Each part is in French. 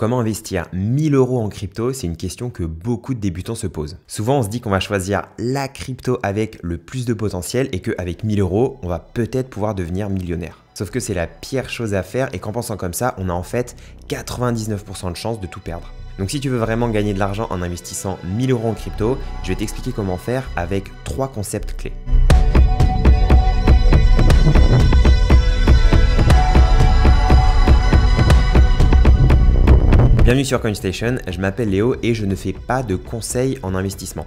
Comment investir 1000 euros en crypto C'est une question que beaucoup de débutants se posent. Souvent, on se dit qu'on va choisir la crypto avec le plus de potentiel et qu'avec 1000 euros, on va peut-être pouvoir devenir millionnaire. Sauf que c'est la pire chose à faire et qu'en pensant comme ça, on a en fait 99% de chances de tout perdre. Donc si tu veux vraiment gagner de l'argent en investissant 1000 euros en crypto, je vais t'expliquer comment faire avec trois concepts clés. Bienvenue sur CoinStation, je m'appelle Léo et je ne fais pas de conseils en investissement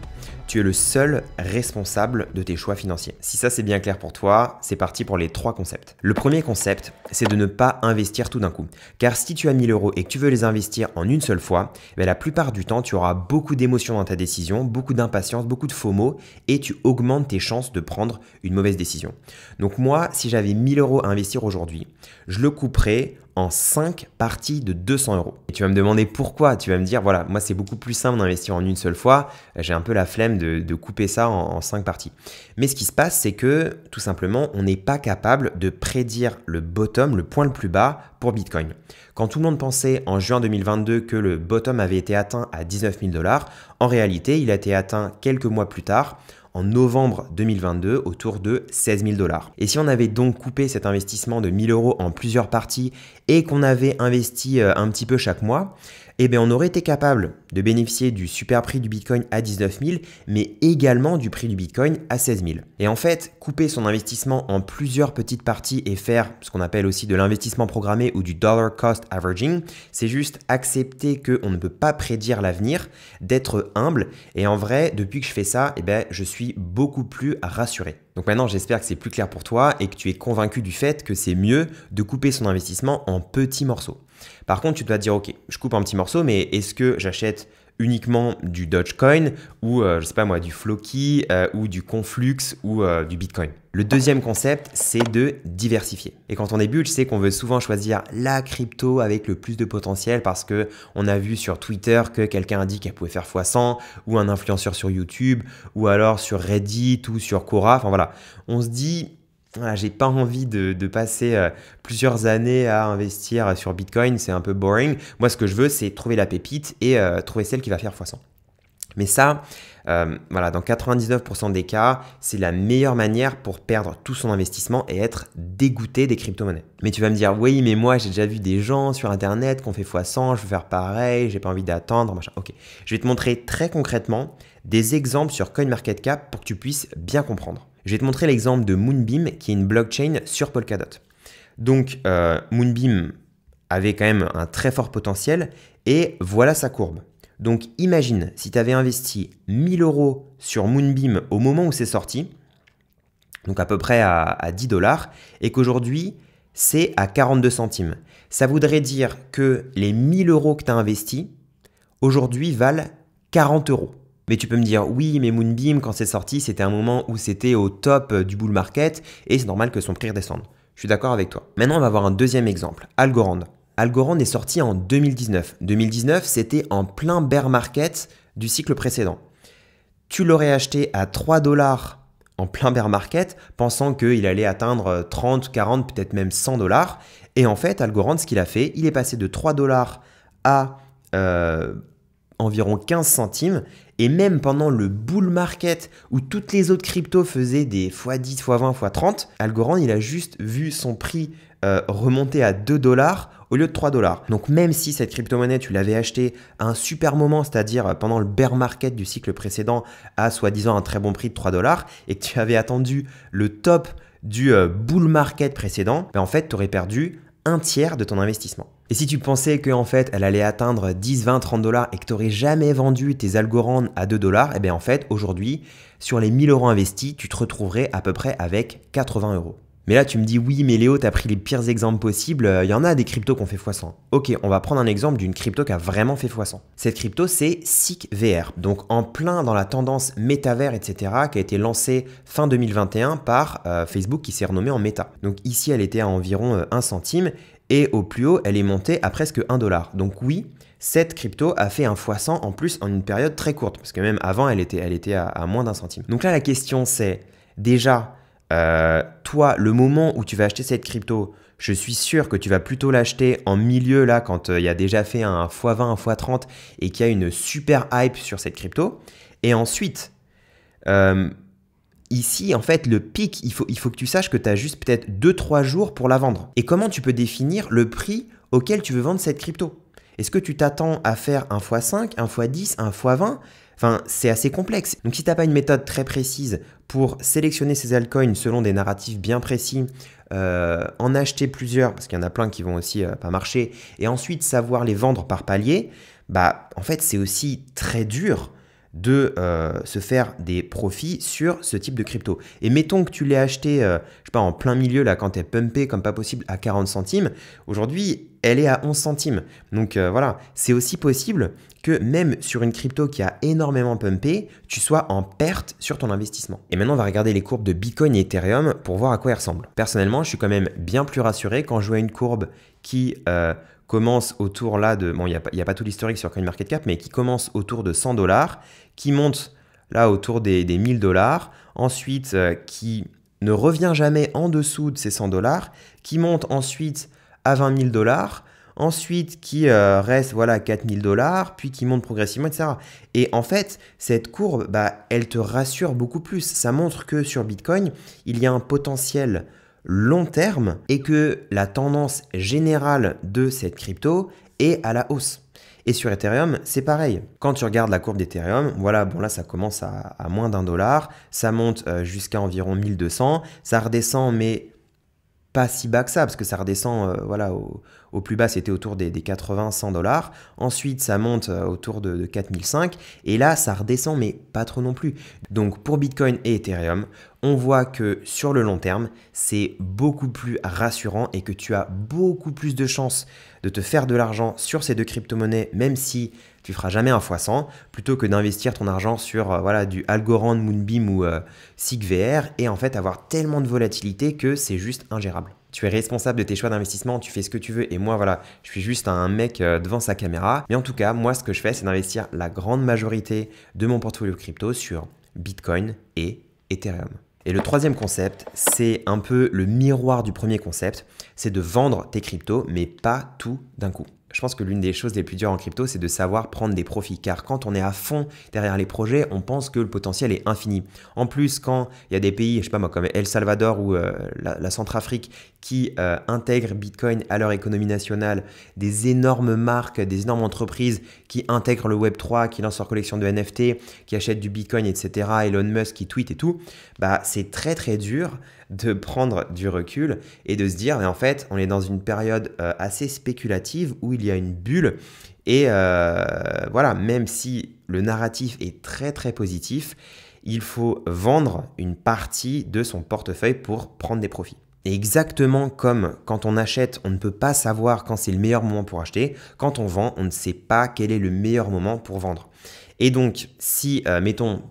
tu le seul responsable de tes choix financiers. Si ça c'est bien clair pour toi, c'est parti pour les trois concepts. Le premier concept, c'est de ne pas investir tout d'un coup. Car si tu as 1000 euros et que tu veux les investir en une seule fois, ben, la plupart du temps, tu auras beaucoup d'émotions dans ta décision, beaucoup d'impatience, beaucoup de faux mots et tu augmentes tes chances de prendre une mauvaise décision. Donc moi, si j'avais 1000 euros à investir aujourd'hui, je le couperais en 5 parties de 200 euros. Et tu vas me demander pourquoi. Tu vas me dire, voilà, moi c'est beaucoup plus simple d'investir en une seule fois. J'ai un peu la flemme de de, couper ça en, cinq parties. Mais ce qui se passe, c'est que tout simplement, on n'est pas capable de prédire le bottom, le point le plus bas pour Bitcoin. Quand tout le monde pensait en juin 2022 que le bottom avait été atteint à 19 000 dollars, en réalité, il a été atteint quelques mois plus tard en novembre 2022 autour de 16 000 dollars. Et si on avait donc coupé cet investissement de 1000 euros en plusieurs parties et qu'on avait investi euh, un petit peu chaque mois, eh bien on aurait été capable de bénéficier du super prix du Bitcoin à 19 000, mais également du prix du Bitcoin à 16 000. Et en fait, couper son investissement en plusieurs petites parties et faire ce qu'on appelle aussi de l'investissement programmé ou du dollar cost averaging, c'est juste accepter qu'on ne peut pas prédire l'avenir, d'être humble, et en vrai, depuis que je fais ça, eh ben, je suis beaucoup plus rassuré. Donc maintenant, j'espère que c'est plus clair pour toi et que tu es convaincu du fait que c'est mieux de couper son investissement en petits morceaux. Par contre, tu dois te dire, ok, je coupe un petit morceau, mais est-ce que j'achète uniquement du Dogecoin ou, euh, je sais pas moi, du Floki euh, ou du Conflux ou euh, du Bitcoin. Le deuxième concept, c'est de diversifier. Et quand on débute, je sais qu'on veut souvent choisir la crypto avec le plus de potentiel parce que on a vu sur Twitter que quelqu'un a dit qu'elle pouvait faire x100 ou un influenceur sur YouTube ou alors sur Reddit ou sur Quora. Enfin voilà, on se dit voilà, ah, j'ai pas envie de, passer euh, plusieurs années à investir sur Bitcoin, c'est un peu boring. Moi, ce que je veux, c'est trouver la pépite et euh, trouver celle qui va faire x100. Mais ça, euh, voilà, dans 99% des cas, c'est la meilleure manière pour perdre tout son investissement et être dégoûté des crypto-monnaies. Mais tu vas me dire, oui, mais moi, j'ai déjà vu des gens sur Internet qu'on fait x100, je veux faire pareil, j'ai pas envie d'attendre, machin. Ok, je vais te montrer très concrètement des exemples sur CoinMarketCap pour que tu puisses bien comprendre. Je vais te montrer l'exemple de Moonbeam, qui est une blockchain sur Polkadot. Donc euh, Moonbeam avait quand même un très fort potentiel, et voilà sa courbe. Donc imagine si tu avais investi 1000 euros sur Moonbeam au moment où c'est sorti, donc à peu près à, à 10 dollars, et qu'aujourd'hui c'est à 42 centimes. Ça voudrait dire que les 1000 euros que tu as investis aujourd'hui valent 40 euros. Mais tu peux me dire, oui, mais Moonbeam, quand c'est sorti, c'était un moment où c'était au top euh, du bull market et c'est normal que son prix redescende. Je suis d'accord avec toi. Maintenant, on va voir un deuxième exemple, Algorand. Algorand est sorti en 2019. 2019, c'était en plein bear market du cycle précédent. Tu l'aurais acheté à 3 dollars en plein bear market, pensant qu'il allait atteindre 30, euh, 40, peut-être même 100 dollars. Et en fait, Algorand, ce qu'il a fait, il est passé de 3 dollars à euh, environ 15 centimes, et même pendant le bull market où toutes les autres cryptos faisaient des x10, x20, x30, Algorand il a juste vu son prix euh, remonter à 2 dollars au lieu de 3 dollars. Donc même si cette crypto-monnaie, tu l'avais acheté à un super moment, c'est-à-dire pendant le bear market du cycle précédent à soi-disant un très bon prix de 3 dollars, et que tu avais attendu le top du euh, bull market précédent, ben en fait, tu aurais perdu un tiers de ton investissement. Et si tu pensais qu'en fait elle allait atteindre 10, 20, 30 dollars et que tu n'aurais jamais vendu tes algorithmes à 2 dollars, et eh bien en fait aujourd'hui sur les 1000 euros investis tu te retrouverais à peu près avec 80 euros. Mais là, tu me dis, oui, mais Léo, as pris les pires exemples possibles. Il y en a des cryptos qui ont fait x100. Ok, on va prendre un exemple d'une crypto qui a vraiment fait x100. Cette crypto, c'est VR. Donc, en plein dans la tendance métavers, etc., qui a été lancée fin 2021 par euh, Facebook qui s'est renommé en méta. Donc, ici, elle était à environ 1 euh, centime et au plus haut, elle est montée à presque 1 dollar. Donc oui, cette crypto a fait un x100 en plus en une période très courte, parce que même avant, elle était, elle était à, moins d'un centime. Donc là, la question c'est déjà, euh, toi, le moment où tu vas acheter cette crypto, je suis sûr que tu vas plutôt l'acheter en milieu là quand euh, il y a déjà fait un x20, un x30 et qu'il y a une super hype sur cette crypto. Et ensuite, euh, Ici, en fait, le pic, il faut, que tu saches que tu as juste peut-être 2-3 jours pour la vendre. Et comment tu peux définir le prix auquel tu veux vendre cette crypto Est-ce que tu t'attends à faire 1 x 5, 1 x 10, 1 x 20 Enfin, c'est assez complexe. Donc si tu n'as pas une méthode très précise pour sélectionner ces altcoins selon des narratifs bien précis, euh, en acheter plusieurs, parce qu'il y en a plein qui vont aussi euh, pas marcher, et ensuite savoir les vendre par palier, bah en fait c'est aussi très dur de euh, se faire des profits sur ce type de crypto. Et mettons que tu l'aies acheté, euh, je sais pas, en plein milieu, là, quand elle pumpée comme pas possible à 40 centimes. Aujourd'hui, elle est à 11 centimes. Donc euh, voilà, c'est aussi possible que même sur une crypto qui a énormément pumpé, tu sois en perte sur ton investissement. Et maintenant, on va regarder les courbes de Bitcoin et Ethereum pour voir à quoi elles ressemblent. Personnellement, je suis quand même bien plus rassuré quand je vois une courbe qui commence autour là de. Bon, il n'y a, pas tout l'historique sur CoinMarketCap, mais qui commence autour de 100 dollars, qui monte là autour des, des 1000 dollars, ensuite euh, qui ne revient jamais en dessous de ces 100 dollars, qui monte ensuite à 20 000 dollars, ensuite qui euh, reste voilà 4000 dollars, puis qui monte progressivement, etc. Et en fait, cette courbe, bah, elle te rassure beaucoup plus. Ça montre que sur Bitcoin, il y a un potentiel long terme et que la tendance générale de cette crypto est à la hausse. Et sur Ethereum, c'est pareil. Quand tu regardes la courbe d'Ethereum, voilà, bon là ça commence à, moins d'un dollar, ça monte euh, jusqu'à environ 1200, ça redescend mais pas si bas que ça, parce que ça redescend euh, voilà, au, au plus bas, c'était autour des, 80-100 dollars. Ensuite, ça monte euh, autour de, de 4005. Et là, ça redescend, mais pas trop non plus. Donc pour Bitcoin et Ethereum, on voit que sur le long terme, c'est beaucoup plus rassurant et que tu as beaucoup plus de chances de te faire de l'argent sur ces deux crypto-monnaies, même si tu feras jamais un fois 100, plutôt que d'investir ton argent sur euh, voilà, du Algorand, Moonbeam ou euh, SigVR et en fait avoir tellement de volatilité que c'est juste ingérable tu es responsable de tes choix d'investissement, tu fais ce que tu veux. Et moi, voilà, je suis juste un mec euh, devant sa caméra. Mais en tout cas, moi, ce que je fais, c'est d'investir la grande majorité de mon portfolio crypto sur Bitcoin et Ethereum. Et le troisième concept, c'est un peu le miroir du premier concept, c'est de vendre tes cryptos, mais pas tout d'un coup je pense que l'une des choses les plus dures en crypto, c'est de savoir prendre des profits. Car quand on est à fond derrière les projets, on pense que le potentiel est infini. En plus, quand il y a des pays, je sais pas moi, comme El Salvador ou euh, la, Centrafrique, qui euh, intègrent Bitcoin à leur économie nationale, des énormes marques, des énormes entreprises qui intègrent le Web3, qui lancent leur collection de NFT, qui achètent du Bitcoin, etc., Elon Musk qui tweet et tout, bah, c'est très très dur de prendre du recul et de se dire, mais en fait, on est dans une période euh, assez spéculative où il y a une bulle. Et euh, voilà, même si le narratif est très très positif, il faut vendre une partie de son portefeuille pour prendre des profits. Et exactement comme quand on achète, on ne peut pas savoir quand c'est le meilleur moment pour acheter, quand on vend, on ne sait pas quel est le meilleur moment pour vendre. Et donc, si, euh, mettons,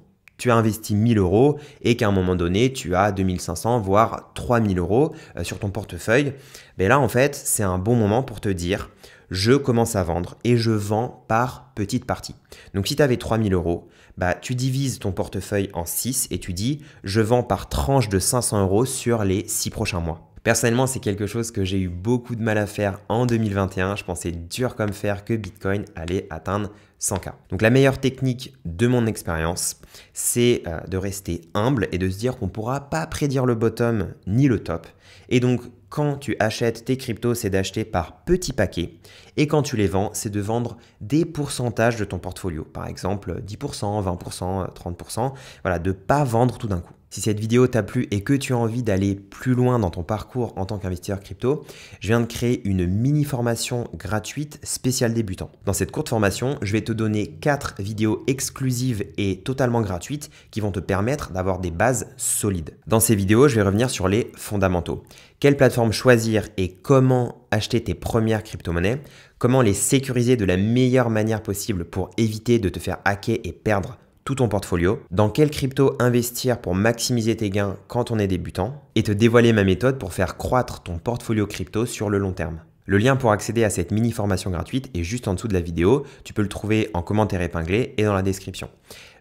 tu as investi 1000 euros et qu'à un moment donné, tu as 2500, voire 3000 euros euh, sur ton portefeuille, mais ben là, en fait, c'est un bon moment pour te dire, je commence à vendre et je vends par petite partie. Donc si tu avais 3000 euros, bah, tu divises ton portefeuille en 6 et tu dis, je vends par tranche de 500 euros sur les 6 prochains mois. Personnellement, c'est quelque chose que j'ai eu beaucoup de mal à faire en 2021. Je pensais dur comme fer que Bitcoin allait atteindre 100K. Donc la meilleure technique de mon expérience, c'est euh, de rester humble et de se dire qu'on ne pourra pas prédire le bottom ni le top. Et donc quand tu achètes tes cryptos, c'est d'acheter par petits paquets. Et quand tu les vends, c'est de vendre des pourcentages de ton portfolio. Par exemple 10%, 20%, 30%. Voilà, de ne pas vendre tout d'un coup. Si cette vidéo t'a plu et que tu as envie d'aller plus loin dans ton parcours en tant qu'investisseur crypto, je viens de créer une mini formation gratuite spéciale débutant. Dans cette courte formation, je vais te donner 4 vidéos exclusives et totalement gratuites qui vont te permettre d'avoir des bases solides. Dans ces vidéos, je vais revenir sur les fondamentaux. Quelle plateforme choisir et comment acheter tes premières crypto-monnaies, comment les sécuriser de la meilleure manière possible pour éviter de te faire hacker et perdre tout ton portfolio, dans quel crypto investir pour maximiser tes gains quand on est débutant, et te dévoiler ma méthode pour faire croître ton portfolio crypto sur le long terme. Le lien pour accéder à cette mini formation gratuite est juste en dessous de la vidéo, tu peux le trouver en commentaire épinglé et dans la description.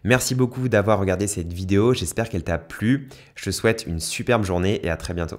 Merci beaucoup d'avoir regardé cette vidéo, j'espère qu'elle t'a plu, je te souhaite une superbe journée et à très bientôt.